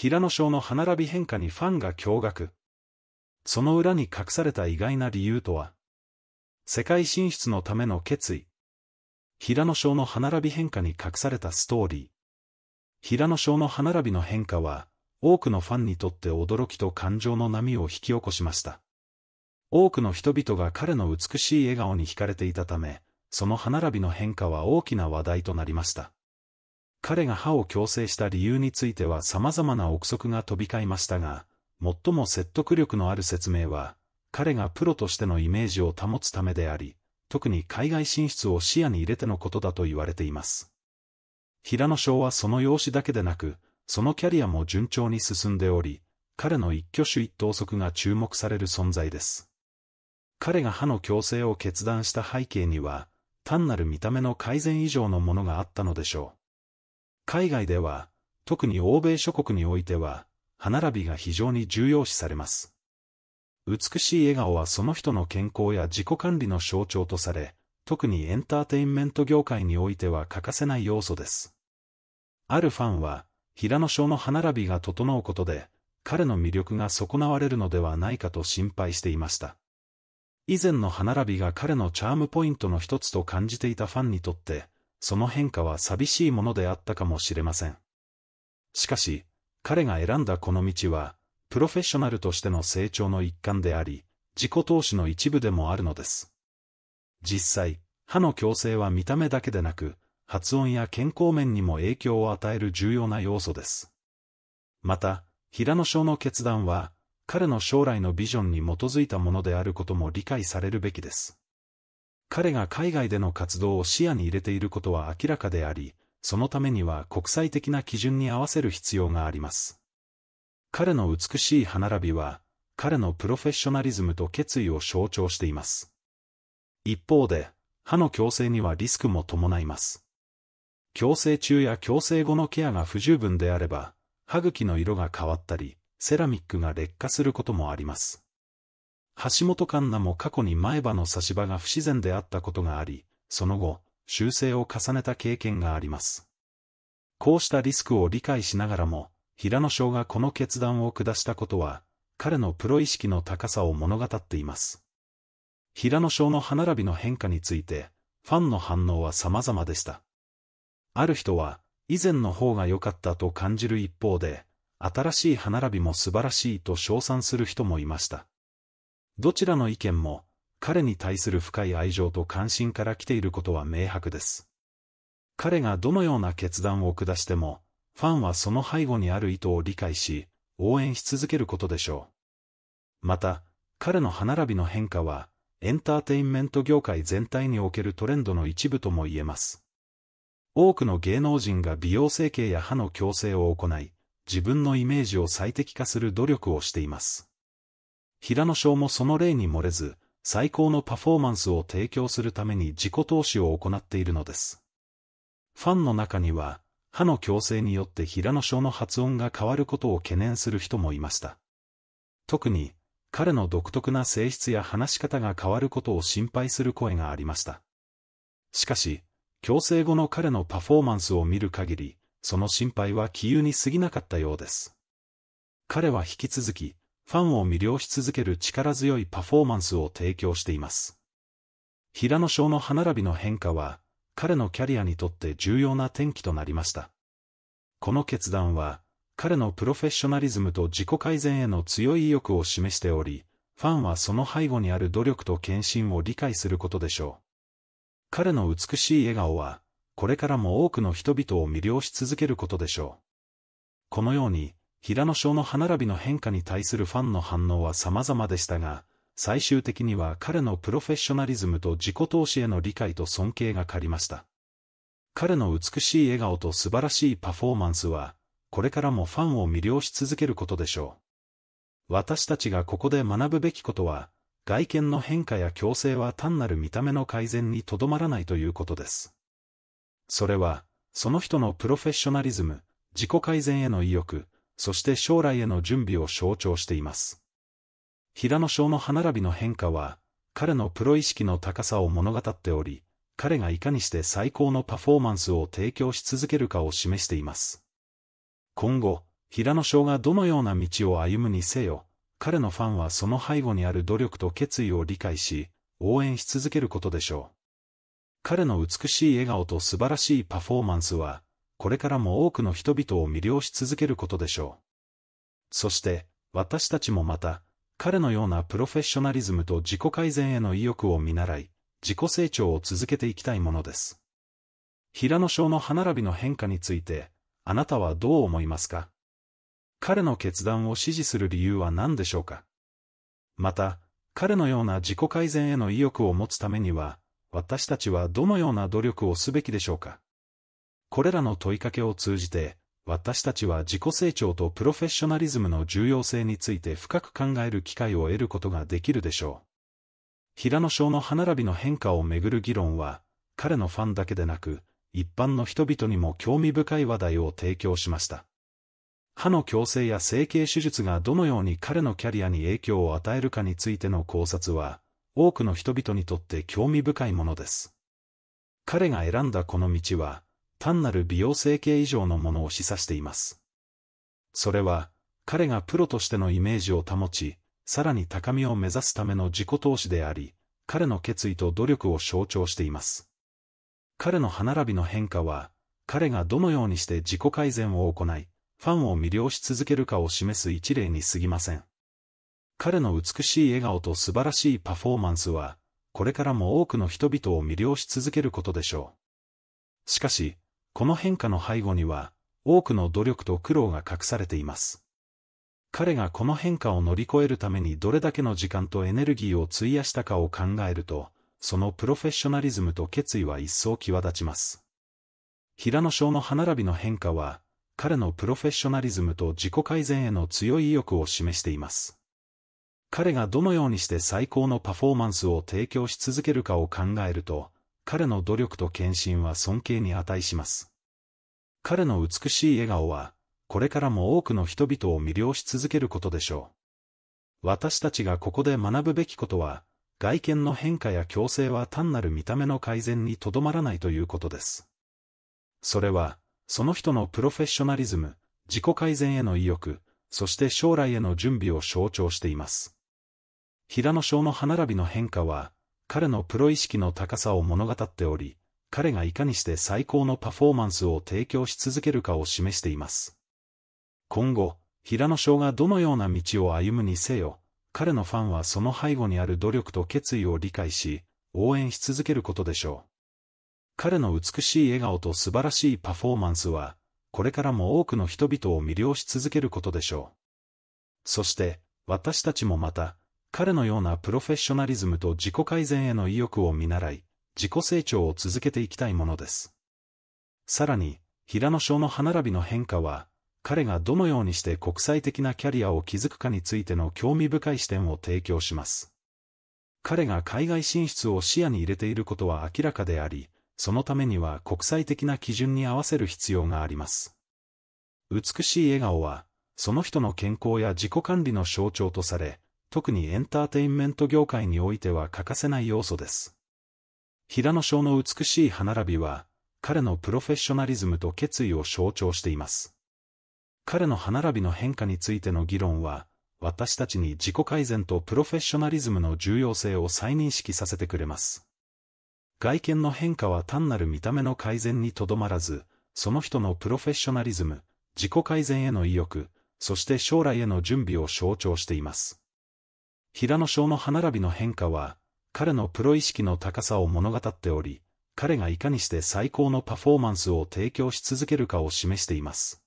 平野賞の歯並び変化にファンが驚愕。その裏に隠された意外な理由とは世界進出のための決意。平野賞の歯並び変化に隠されたストーリー。平野賞の歯並びの変化は、多くのファンにとって驚きと感情の波を引き起こしました。多くの人々が彼の美しい笑顔に惹かれていたため、その歯並びの変化は大きな話題となりました。彼が歯を矯正した理由については様々な憶測が飛び交いましたが、最も説得力のある説明は、彼がプロとしてのイメージを保つためであり、特に海外進出を視野に入れてのことだと言われています。平野翔はその容姿だけでなく、そのキャリアも順調に進んでおり、彼の一挙手一投足が注目される存在です。彼が歯の矯正を決断した背景には、単なる見た目の改善以上のものがあったのでしょう。海外では、特に欧米諸国においては、歯並びが非常に重要視されます。美しい笑顔はその人の健康や自己管理の象徴とされ、特にエンターテインメント業界においては欠かせない要素です。あるファンは、平野翔の歯並びが整うことで、彼の魅力が損なわれるのではないかと心配していました。以前の歯並びが彼のチャームポイントの一つと感じていたファンにとって、その変化は寂しいものであったかもしれません。しかし、彼が選んだこの道は、プロフェッショナルとしての成長の一環であり、自己投資の一部でもあるのです。実際、歯の矯正は見た目だけでなく、発音や健康面にも影響を与える重要な要素です。また、平野翔の決断は、彼の将来のビジョンに基づいたものであることも理解されるべきです。彼が海外での活動を視野に入れていることは明らかであり、そのためには国際的な基準に合わせる必要があります。彼の美しい歯並びは、彼のプロフェッショナリズムと決意を象徴しています。一方で、歯の矯正にはリスクも伴います。矯正中や矯正後のケアが不十分であれば、歯茎の色が変わったり、セラミックが劣化することもあります。橋本環奈も過去に前歯の差し歯が不自然であったことがあり、その後、修正を重ねた経験があります。こうしたリスクを理解しながらも、平野翔がこの決断を下したことは、彼のプロ意識の高さを物語っています。平野翔の歯並びの変化について、ファンの反応は様々でした。ある人は、以前の方が良かったと感じる一方で、新しい歯並びも素晴らしいと称賛する人もいました。どちらの意見も、彼に対する深い愛情と関心から来ていることは明白です。彼がどのような決断を下しても、ファンはその背後にある意図を理解し、応援し続けることでしょう。また、彼の歯並びの変化は、エンターテインメント業界全体におけるトレンドの一部とも言えます。多くの芸能人が美容整形や歯の矯正を行い、自分のイメージを最適化する努力をしています。平野翔もその例に漏れず、最高のパフォーマンスを提供するために自己投資を行っているのです。ファンの中には、歯の矯正によって平野翔の発音が変わることを懸念する人もいました。特に、彼の独特な性質や話し方が変わることを心配する声がありました。しかし、矯正後の彼のパフォーマンスを見る限り、その心配は杞憂に過ぎなかったようです。彼は引き続き、ファンを魅了し続ける力強いパフォーマンスを提供しています。平野翔の歯並びの変化は、彼のキャリアにとって重要な転機となりました。この決断は、彼のプロフェッショナリズムと自己改善への強い意欲を示しており、ファンはその背後にある努力と献身を理解することでしょう。彼の美しい笑顔は、これからも多くの人々を魅了し続けることでしょう。このように、平野翔の歯並びの変化に対するファンの反応は様々でしたが、最終的には彼のプロフェッショナリズムと自己投資への理解と尊敬が借りました。彼の美しい笑顔と素晴らしいパフォーマンスは、これからもファンを魅了し続けることでしょう。私たちがここで学ぶべきことは、外見の変化や矯正は単なる見た目の改善にとどまらないということです。それは、その人のプロフェッショナリズム、自己改善への意欲、そして将来への準備を象徴しています。平野翔の歯並びの変化は、彼のプロ意識の高さを物語っており、彼がいかにして最高のパフォーマンスを提供し続けるかを示しています。今後、平野翔がどのような道を歩むにせよ、彼のファンはその背後にある努力と決意を理解し、応援し続けることでしょう。彼の美しい笑顔と素晴らしいパフォーマンスは、これからも多くの人々を魅了し続けることでしょう。そして、私たちもまた、彼のようなプロフェッショナリズムと自己改善への意欲を見習い、自己成長を続けていきたいものです。平野翔の歯並びの変化について、あなたはどう思いますか彼の決断を支持する理由は何でしょうかまた、彼のような自己改善への意欲を持つためには、私たちはどのような努力をすべきでしょうかこれらの問いかけを通じて、私たちは自己成長とプロフェッショナリズムの重要性について深く考える機会を得ることができるでしょう。平野翔の歯並びの変化をめぐる議論は、彼のファンだけでなく、一般の人々にも興味深い話題を提供しました。歯の矯正や整形手術がどのように彼のキャリアに影響を与えるかについての考察は、多くの人々にとって興味深いものです。彼が選んだこの道は、単なる美容整形以上のものを示唆しています。それは、彼がプロとしてのイメージを保ち、さらに高みを目指すための自己投資であり、彼の決意と努力を象徴しています。彼の歯並びの変化は、彼がどのようにして自己改善を行い、ファンを魅了し続けるかを示す一例に過ぎません。彼の美しい笑顔と素晴らしいパフォーマンスは、これからも多くの人々を魅了し続けることでしょう。しかし、この変化の背後には、多くの努力と苦労が隠されています。彼がこの変化を乗り越えるためにどれだけの時間とエネルギーを費やしたかを考えると、そのプロフェッショナリズムと決意は一層際立ちます。平野翔の歯並びの変化は、彼のプロフェッショナリズムと自己改善への強い意欲を示しています。彼がどのようにして最高のパフォーマンスを提供し続けるかを考えると、彼の努力と献身は尊敬に値します。彼の美しい笑顔は、これからも多くの人々を魅了し続けることでしょう。私たちがここで学ぶべきことは、外見の変化や矯正は単なる見た目の改善にとどまらないということです。それは、その人のプロフェッショナリズム、自己改善への意欲、そして将来への準備を象徴しています。平野翔の歯並びの変化は、彼のプロ意識の高さを物語っており、彼がいかにして最高のパフォーマンスを提供し続けるかを示しています。今後、平野翔がどのような道を歩むにせよ、彼のファンはその背後にある努力と決意を理解し、応援し続けることでしょう。彼の美しい笑顔と素晴らしいパフォーマンスは、これからも多くの人々を魅了し続けることでしょう。そして、私たちもまた、彼のようなプロフェッショナリズムと自己改善への意欲を見習い、自己成長を続けていきたいものです。さらに、平野翔の歯並びの変化は、彼がどのようにして国際的なキャリアを築くかについての興味深い視点を提供します。彼が海外進出を視野に入れていることは明らかであり、そのためには国際的な基準に合わせる必要があります。美しい笑顔は、その人の健康や自己管理の象徴とされ、特にエンターテインメント業界においては欠かせない要素です。平野翔の美しい歯並びは、彼のプロフェッショナリズムと決意を象徴しています。彼の歯並びの変化についての議論は、私たちに自己改善とプロフェッショナリズムの重要性を再認識させてくれます。外見の変化は単なる見た目の改善にとどまらず、その人のプロフェッショナリズム、自己改善への意欲、そして将来への準備を象徴しています。平野翔の歯並びの変化は、彼のプロ意識の高さを物語っており、彼がいかにして最高のパフォーマンスを提供し続けるかを示しています。